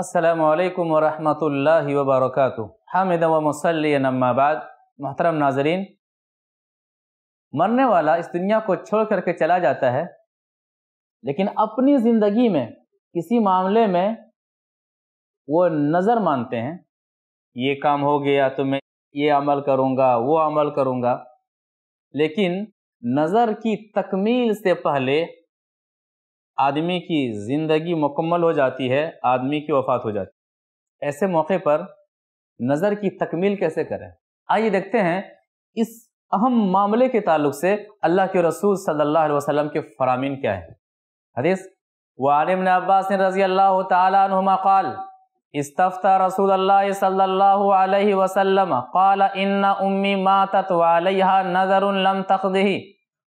असलकम वरहमल वबरक हामिद व मुसलबाद मोहतरम नाजरीन मरने वाला इस दुनिया को छोड़ करके चला जाता है लेकिन अपनी ज़िंदगी में किसी मामले में वो नज़र मानते हैं ये काम हो गया तो मैं ये अमल करूँगा वो अमल करूँगा लेकिन नज़र की तकमील से पहले आदमी की ज़िंदगी मुकम्मल हो जाती है आदमी की वफात हो जाती है ऐसे मौके पर नज़र की तकमील कैसे करें आइए देखते हैं इस अहम मामले के ताल्लुक से अल्लाह के रसूल सल्लल्लाहु अलैहि वसल्लम के फरामीन क्या है हदीस वालिम अब्बास रजी अल्लाह तुमा काल इस्तफ़ा रसूल अल्लाह सल्लल्लाहु अलैहि वसल्लम काल इन्ना उम्मी मातत वालहा नज़र लम तखदही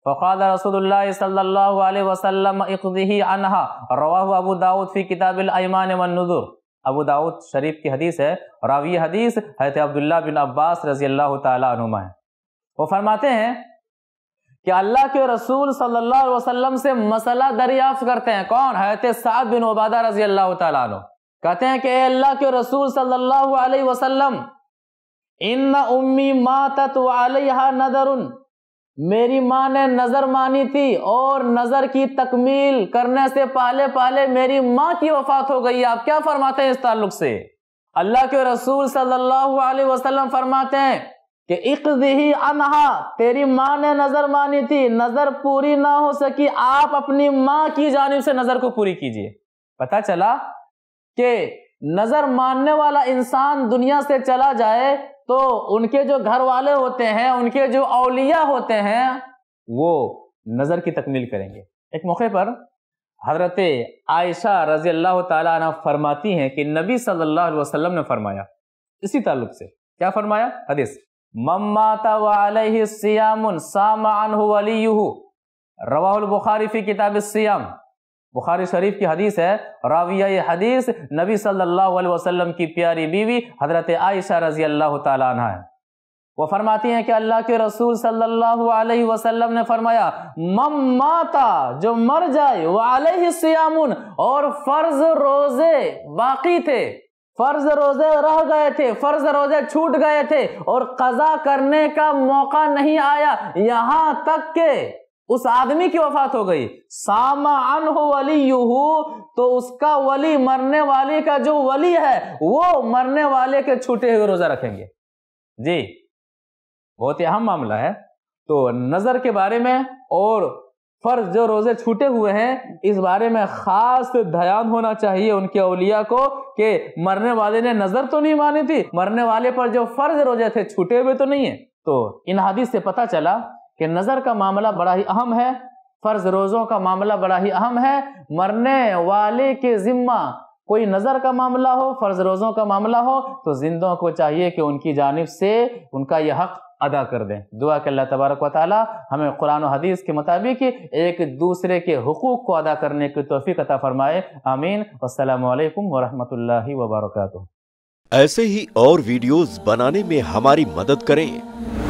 फ़क़ाल रसूल सल्ला वसलम इकदी अनहा रवा अबू दाऊद फ़ी किताबिलईमान वनज़ुर अबू दाऊद शरीफ की हदीस है रावी हदीस हजरत अब्दुल्ला बिन अब्बास रजी अल्लाह तुमा है वो फरमाते हैं कि अल्लाह के रसूल सल्लल्लाहु अलैहि वसल्लम से मसला दरियाफ्त करते हैं कौन हजरत साद बिन उबादा रजी अल्लाह तु कहते हैं कि अल्लाह के रसूल सल्लल्लाहु अलैहि वसल्लम इन उम्मी मातत वालहा नदरुन मेरी माँ ने नज़र मानी थी और नज़र की तकमील करने से पहले पहले मेरी माँ की वफात हो गई आप क्या फरमाते हैं इस ताल्लुक से अल्लाह के रसूल सल्लल्लाहु अलैहि वसल्लम फरमाते हैं कि इकदी अनहा तेरी माँ ने नज़र मानी थी नज़र पूरी ना हो सकी आप अपनी माँ की जानब से नज़र को पूरी कीजिए पता चला कि नज़र मानने वाला इंसान दुनिया से चला जाए तो उनके जो घर वाले होते हैं उनके जो अलिया होते हैं वो नज़र की तकमील करेंगे एक मौके पर हजरत आयशा रजी अल्लाह तला फरमाती हैं कि नबी सल्लल्लाहु अलैहि वसल्लम ने फरमाया इसी ताल्लुक से क्या फरमाया हदीस मम्माता सामान रवाहुल बुखारी फी किताब सियाम बुखारी शरीफ की हदीस है राविया हदीस नबी सल्लल्लाहु अलैहि वसल्लम की प्यारी बीवी हजरत आयशा रजी अल्लाह तला है वो फरमाती हैं कि अल्लाह के रसूल सल्लल्लाहु अलैहि वसल्लम ने फरमाया मम माता जो मर जाए वाले सियामुन और फर्ज रोजे बाकी थे फर्ज रोजे रह गए थे फर्ज रोजे छूट गए थे और कजा करने का मौका नहीं आया यहाँ तक के उस आदमी की वफात हो गई सामा अन हो वली तो उसका वली मरने वाले का जो वली है वो मरने वाले के छूटे हुए रोजा रखेंगे जी बहुत ही अहम मामला है तो नजर के बारे में और फर्ज जो रोजे छूटे हुए हैं इस बारे में खास ध्यान होना चाहिए उनके अलिया को कि मरने वाले ने नजर तो नहीं मानी थी मरने वाले पर जो फर्ज रोजे थे छूटे हुए तो नहीं है तो इन हादिस से पता चला कि नज़र का मामला बड़ा ही अहम है फ़र्ज रोज़ों का मामला बड़ा ही अहम है मरने वाले के ज़िम्मा कोई नज़र का मामला हो फ़र्ज रोज़ों का मामला हो तो जिंदों को चाहिए कि उनकी जानब से उनका यह हक़ अदा कर दें दुआ के अल्लाह तबारक व हमें कुरान हदीस के मुताबिक एक दूसरे के हकूक़ को अदा करने की तोफ़ी अता फ़रमाए आमीन असलकम वरहमल वबरक ऐसे ही और वीडियोज़ बनाने में हमारी मदद करें